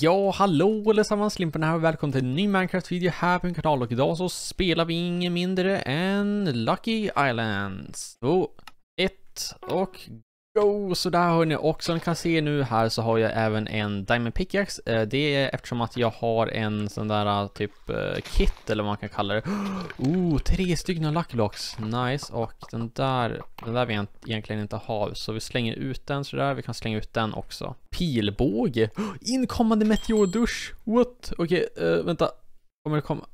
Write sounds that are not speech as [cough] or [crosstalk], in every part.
Ja, hallå allesammans, Limpen här och välkommen till en ny Minecraft-video här på min kanal och idag så spelar vi inget mindre än Lucky Islands. Två, ett och go! Så där hörni, också, som ni kan se nu här så har jag även en Diamond Pickaxe. Eh, det är eftersom att jag har en sån där eh, typ eh, kit eller vad man kan kalla det. [gasps] Oh, tre stycken Lucky Locks, nice. Och den där, den där vi egentligen inte har så vi slänger ut den sådär, vi kan slänga ut den också pilbåge. Oh, inkommande meteordusch! What? Okej, okay, uh, vänta. Kommer det komma?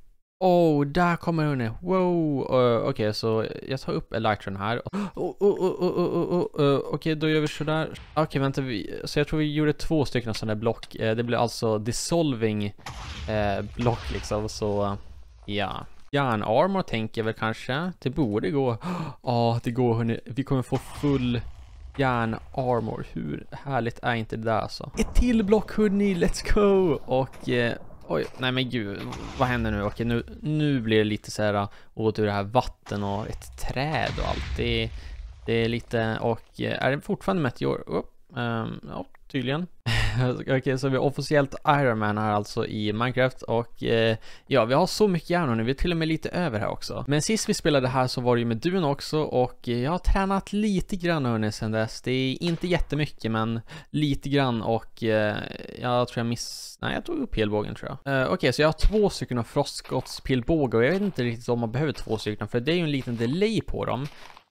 Oh, där kommer hon Wow! Uh, Okej, okay, så jag tar upp Elytron här. Oh, oh, oh, Okej, okay, då gör vi sådär. Okej, okay, vänta. Vi, så jag tror vi gjorde två stycken sådana här block. Uh, det blir alltså dissolving uh, block liksom, så ja. Yeah. Järnarmor tänker jag väl kanske. Det borde gå. Ja, det går hörni. Vi kommer få full järnarmor. Hur härligt är inte det där alltså? Ett till block hörni, let's go! Och eh, oj, nej men gud, vad händer nu? Okej, nu, nu blir det lite så här åt eh, ur det här vatten och ett träd och allt. Det, det är lite, och eh, är det fortfarande meteor? Oh, um, ja, tydligen. [laughs] Okej, okay, så vi har officiellt Iron Man här alltså i Minecraft och eh, ja, vi har så mycket järn nu, vi är till och med lite över här också. Men sist vi spelade här så var det ju med Dun också och eh, jag har tränat lite grann hörni sen dess. Det är inte jättemycket men lite grann och eh, jag tror jag miss... Nej, jag tog upp pilbågen tror jag. Eh, Okej, okay, så jag har två stycken av frostskottspilbågar och jag vet inte riktigt om man behöver två stycken för det är ju en liten delay på dem.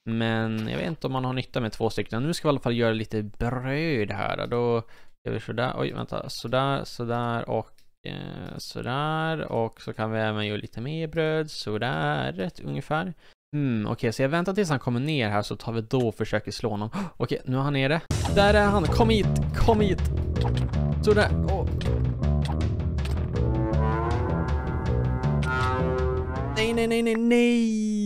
Men jag vet inte om man har nytta med två stycken. Nu ska vi i alla fall göra lite bröd här. Då Ska vi sådär, oj vänta, sådär, sådär och eh, sådär. Och så kan vi även göra lite mer bröd, sådär, rätt ungefär. Mm, okej, okay, så jag väntar tills han kommer ner här så tar vi då och försöker slå honom. Oh, [gasps] okej, okay, nu är han nere. Där är han, kom hit, kom hit. Sådär, oh. Nej, nej, nej, nej, nej!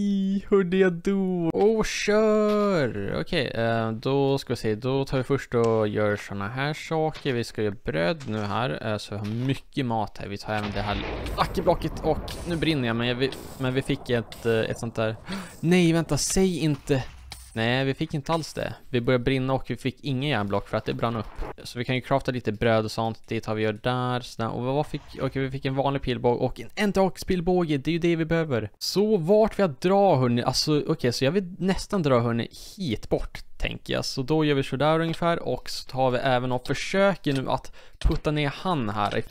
Hörde jag då? Och kör! Okej, okay, eh, då ska vi se. Då tar vi först och gör såna här saker. Vi ska göra bröd nu här. Eh, så vi har mycket mat här. Vi tar även det här ackerblocket och nu brinner jag men, jag, men vi fick ett, eh, ett sånt där... [gasps] Nej, vänta, säg inte... Nej, vi fick inte alls det. Vi började brinna och vi fick inga järnblock för att det brann upp. Så vi kan ju crafta lite bröd och sånt. Det tar vi gör där. Sådär. Och vad fick... Okej, okay, vi fick en vanlig pilbåge och en endaxpilbåge. Det är ju det vi behöver. Så vart vill jag dra hörni? Alltså okej, okay, så jag vill nästan dra hörni hit bort tänker jag. Så då gör vi sådär ungefär och så tar vi även och försöker nu att putta ner han här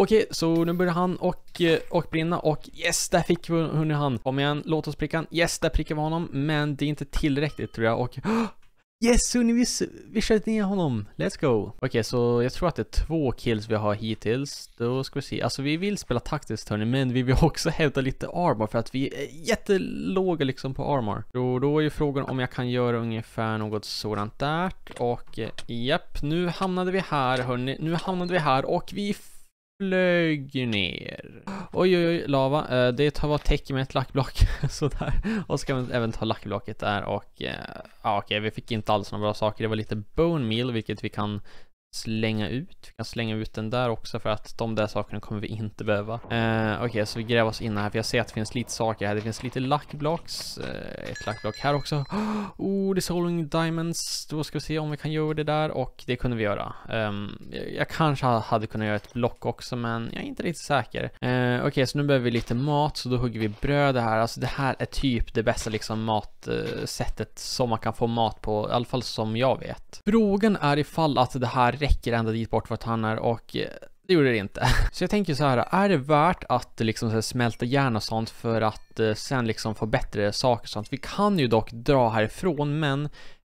Okej, så nu börjar han och, eh, och brinna och yes, där fick vi hon han. Kom igen, låt oss pricka han. Yes, där prickar vi honom, men det är inte tillräckligt tror jag och [gasps] Yes, hörni, vi, vi sköt ner honom. Let's go. Okej, okay, så jag tror att det är två kills vi har hittills. Då ska vi se. Alltså, vi vill spela taktiskt, hörni, men vi vill också hävda lite armor för att vi är jättelåga liksom på armor. Då, då är ju frågan om jag kan göra ungefär något sådant där. Och eh, japp, nu hamnade vi här, hörni. Nu hamnade vi här och vi flög ner. Oj, oj, oj, lava. Eh, det var täcke med ett lackblock. [laughs] Sådär. Och så kan vi även ta lackblocket där och... Eh, ja, okej, vi fick inte alls några bra saker. Det var lite bone meal, vilket vi kan slänga ut. Vi kan slänga ut den där också för att de där sakerna kommer vi inte behöva. Eh, Okej, okay, så vi gräver oss in här för jag ser att det finns lite saker här. Det finns lite lackblocks. Eh, ett lackblock här också. [gasps] Oh, dissolving diamonds. Då ska vi se om vi kan göra det där och det kunde vi göra. Eh, jag kanske hade kunnat göra ett block också men jag är inte riktigt säker. Eh, Okej, okay, så nu behöver vi lite mat så då hugger vi bröd här. Alltså det här är typ det bästa liksom matsättet som man kan få mat på. I alla fall som jag vet. Frågan är ifall att det här räcker ända dit bort vart han är och eh, det gjorde det inte. [laughs] Så jag tänker så här, är det värt att liksom smälta järn och sånt för att eh, sen liksom få bättre saker och sånt? Vi kan ju dock dra härifrån, men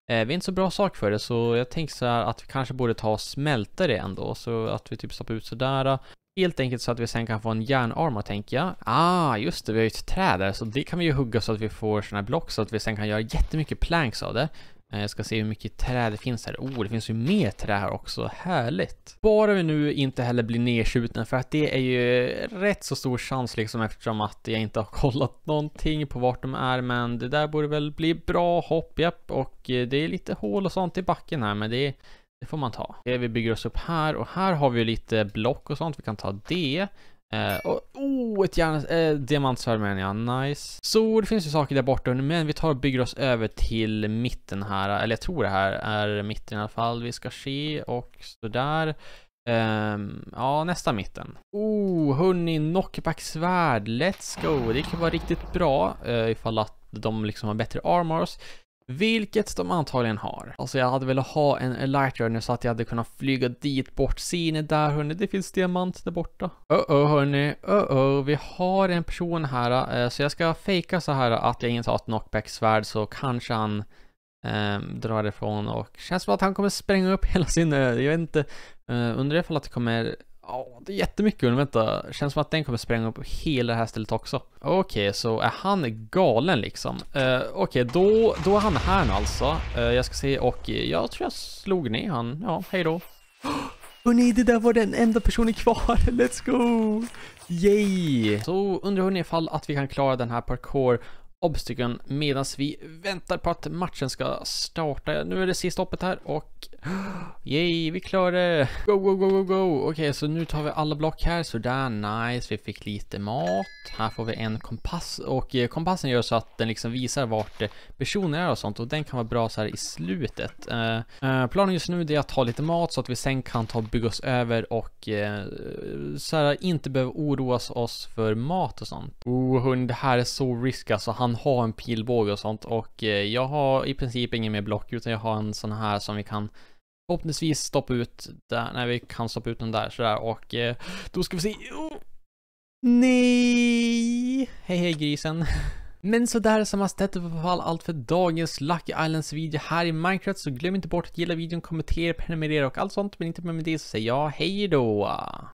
eh, vi är inte så bra sak för det, så jag tänker så här att vi kanske borde ta och smälta det ändå, så att vi typ stoppar ut sådär. Helt enkelt så att vi sen kan få en järnarmor tänker jag. Ah, just det, vi har ju ett träd där, så det kan vi ju hugga så att vi får såna här block så att vi sen kan göra jättemycket planks av det. Eh, jag ska se hur mycket trä det finns här. Oh, det finns ju mer trä här också. Härligt! Bara vi nu inte heller blir nedskjutna för att det är ju rätt så stor chans liksom eftersom att jag inte har [laughs] kollat någonting på vart de är. Men det där borde väl bli bra hopp, japp. Och eh, det är lite hål och sånt i backen här men det, det får man ta. Det Vi bygger oss upp här och här har vi lite block och sånt. Vi kan ta det. Eh, och, oh, ett järn, eh, diamantsvärd ja, Nice. Så det finns ju saker där borta, men vi tar och bygger oss över till mitten här. Eller jag tror det här är mitten i alla fall vi ska se och sådär. Um, ja, nästa mitten. Oh, hörni, knockback svärd. Let's go. Det kan vara riktigt bra uh, ifall att de liksom har bättre armors. Vilket de antagligen har. Alltså jag hade velat ha en light runner så att jag hade kunnat flyga dit bort. Ser ni där hörni? Det finns diamant där borta. Öh uh -oh, hörni. Öh uh -oh. Vi har en person här. Eh, så jag ska fejka så här att jag inte har ett knockback-svärd så kanske han eh, drar ifrån och känns som att han kommer spränga upp hela sin ö. Jag vet inte. Eh, undrar ifall att det kommer Ja, det är jättemycket under, vänta. Känns som att den kommer spränga upp hela det här stället också. Okej, okay, så är han galen liksom? Uh, Okej, okay, då, då är han här nu alltså. Uh, jag ska se och jag tror jag slog ner han. Ja, hej då. Oh, [gasps] nej, det där var den enda personen kvar. [laughs] Let's go! Yay! Så undrar hon ifall att vi kan klara den här parkour obstacle medan vi väntar på att matchen ska starta. Nu är det sista hoppet här och yay, vi klarade Go, go, go, go, go! Okej, okay, så nu tar vi alla block här, sådär, nice, vi fick lite mat. Här får vi en kompass och eh, kompassen gör så att den liksom visar vart eh, personer är och sånt och den kan vara bra så här i slutet. Eh, planen just nu är att ta lite mat så att vi sen kan ta och bygga oss över och så här, inte behöva oroa oss för mat och sånt. Oh, hörni, det här är så risk alltså. Han ha en pilbåge och sånt och eh, jag har i princip ingen mer block utan jag har en sån här som vi kan förhoppningsvis stoppa ut där, nej vi kan stoppa ut den där sådär och eh, då ska vi se. Oh, nej! Hej hej grisen. [laughs] Men sådär som har ställt upp fall allt för dagens Lucky Islands video här i Minecraft så glöm inte bort att gilla videon, kommentera, prenumerera och allt sånt men inte med det så säger jag hej då!